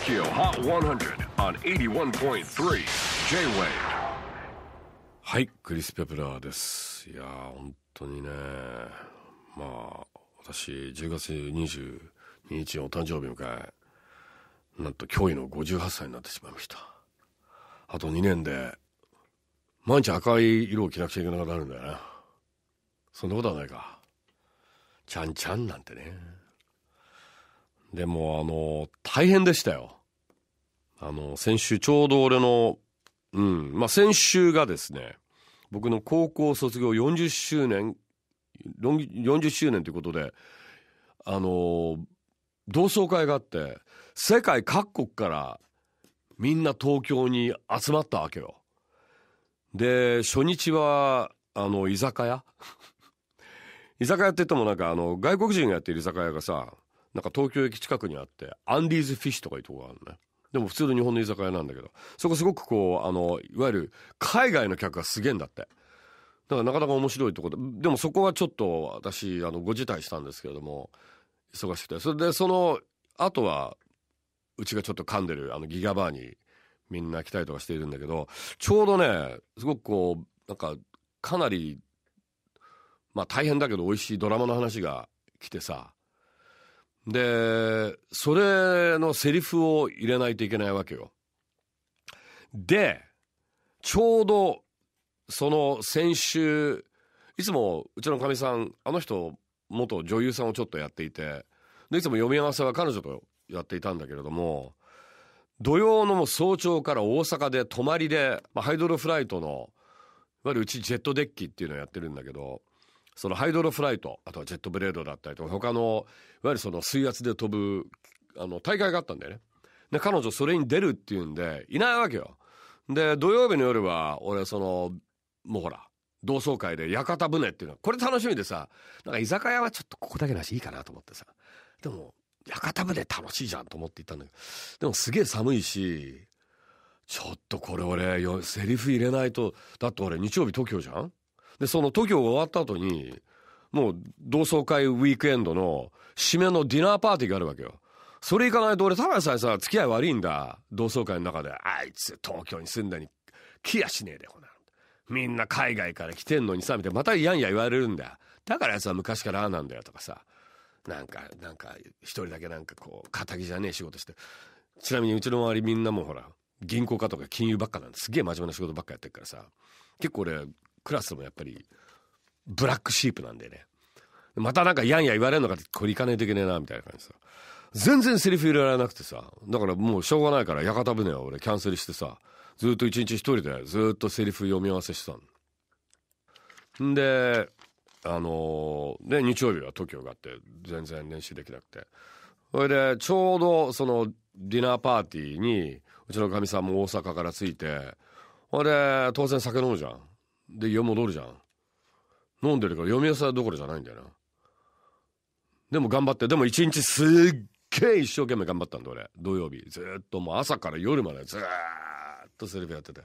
TOKYO HOT 100 on 81.3 J-WAVE はいクリス・ペプラーですいや本当にねまあ私10月22日お誕生日迎えなんと驚異の58歳になってしまいましたあと2年で毎日赤い色を着なくちゃいけなくなるんだよなそんなことはないかちゃんちゃんなんてねでもあの、大変でしたよ。あの、先週ちょうど俺の、うん、まあ、先週がですね、僕の高校卒業40周年、40周年ということで、あの、同窓会があって、世界各国からみんな東京に集まったわけよ。で、初日は、あの、居酒屋 居酒屋って言ってもなんかあの、外国人がやってる居酒屋がさ、なんか東京駅近くにあって、アンディーズフィッシュとかいうとこがあるね。でも普通の日本の居酒屋なんだけど、そこすごくこう、あの、いわゆる海外の客がすげえんだって。だからなかなか面白いとこで、でもそこはちょっと私、あの、ご辞退したんですけれども、忙しくて。それで、その、あとは、うちがちょっと噛んでる、あの、ギガバーにみんな来たりとかしているんだけど、ちょうどね、すごくこう、なんか、かなり、まあ大変だけど美味しいドラマの話が来てさ、で、それのセリフを入れないといけないわけよ。で、ちょうど、その先週、いつもうちのかみさん、あの人、元女優さんをちょっとやっていて、で、いつも読み合わせは彼女とやっていたんだけれども、土曜のも早朝から大阪で泊まりで、まあ、ハイドロフライトの、いわゆるうちジェットデッキっていうのをやってるんだけど、そのハイドロフライト、あとはジェットブレードだったりとか、他の、いわゆるその水圧で飛ぶ、あの、大会があったんだよね。で、彼女それに出るっていうんで、いないわけよ。で、土曜日の夜は、俺、その、もうほら、同窓会で屋形船っていうのは、これ楽しみでさ、なんか居酒屋はちょっとここだけなしいいかなと思ってさ。でも、屋形船楽しいじゃんと思って行ったんだけど、でもすげえ寒いし、ちょっとこれ俺、セリフ入れないと、だって俺日曜日東京じゃんで、その t o が終わった後に、もう同窓会ウィークエンドの締めのディナーパーティーがあるわけよ。それ行かないと俺、ただでさえさ、付き合い悪いんだ。同窓会の中で。あいつ、東京に住んだに、来やしねえで、ほな。みんな海外から来てんのにさ、みたいな。またやんや言われるんだ。だからやつは昔からああなんだよ、とかさ。なんか、なんか、一人だけなんかこう、仇じゃねえ仕事して。ちなみにうちの周りみんなもほら、銀行家とか金融ばっかなんですげえ真面目な仕事ばっかやってるからさ。結構俺、クラスもやっぱりブラックシープなんでねまたなんかやんや言われるのかってこれいかないといけねえなみたいな感じさ全然セリフ入れられなくてさだからもうしょうがないから屋形船は俺キャンセルしてさずっと一日一人でずっとセリフ読み合わせしてたんであのー、で日曜日は TOKIO があって全然練習できなくてそれでちょうどそのディナーパーティーにうちのかみさんも大阪から着いてほいで当然酒飲むじゃんで家戻るじゃん飲んでるから読みやすさどころじゃないんだよなでも頑張ってでも一日すっげえ一生懸命頑張ったんだ俺土曜日ずっともう朝から夜までずっとセリフやってて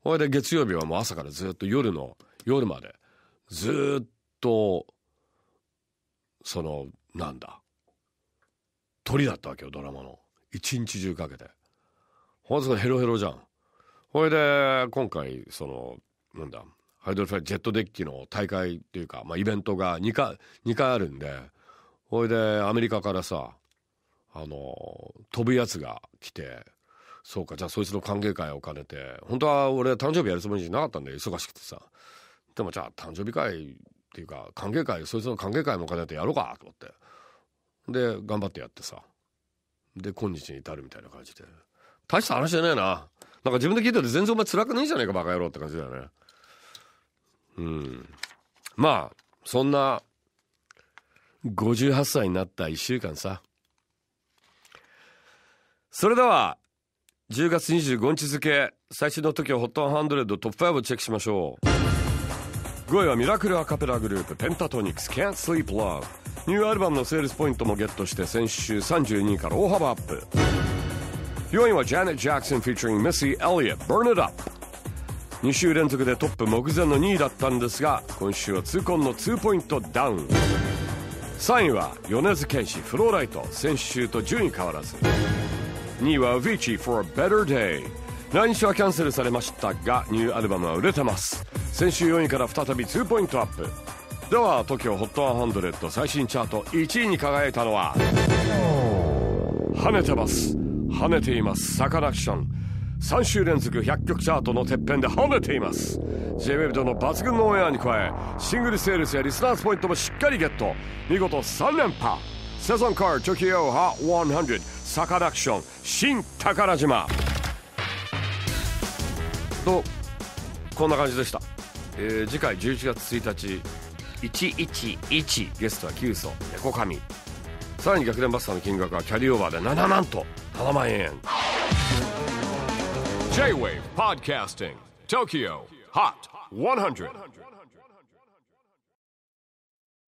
ほいで月曜日はもう朝からずっと夜の夜までずっとそのなんだ鳥だったわけよドラマの一日中かけてほんとヘロヘロじゃんほいで今回そのなんだハイドルフジェットデッキの大会っていうか、まあ、イベントが2回、2回あるんで、ほいでアメリカからさ、あの、飛ぶやつが来て、そうか、じゃあそいつの歓迎会を兼ねて、本当は俺誕生日やるつもりじゃなかったんで、忙しくてさ。でもじゃあ誕生日会っていうか、歓迎会、そいつの歓迎会も兼ねてやろうかと思って。で、頑張ってやってさ。で、今日に至るみたいな感じで。大した話じゃねえな。なんか自分で聞いてて全然お前辛くないじゃねえか、バカ野郎って感じだよね。うん。まあ、そんな、58歳になった1週間さ。それでは、10月25日付、最新の時はホット100トップ5をチェックしましょう。5位はミラクルアカペラグループペンタトニックス Can't Sleep Love ニューアルバムのセールスポイントもゲットして先週32位から大幅アップ4位はジャネット・ジャクソン featuring Missy Elliott Burn It Up 2週連続でトップ目前の2位だったんですが今週は痛恨の2ポイントダウン3位は米津玄師フローライト先週と順位変わらず2位はウ v i c ー i for a better day 来日はキャンセルされましたがニューアルバムは売れてます先週4位から再び2ポイントアップでは TOKIOHOT100 最新チャート1位に輝いたのは跳ねてます跳ねていますサカナクション3週連続100曲チャートのてっぺんで跳ねています JWEB との抜群のオンエアに加えシングルセールスやリスナーズポイントもしっかりゲット見事3連覇セゾンカー TOKYO HOT100 サカダクション新宝島とこんな感じでした、えー、次回11月1日111ゲストはキュ猫神さらに逆転バスターの金額はキャリーオーバーで7万と7万円 J-Wave Podcasting, Tokyo Hot 100.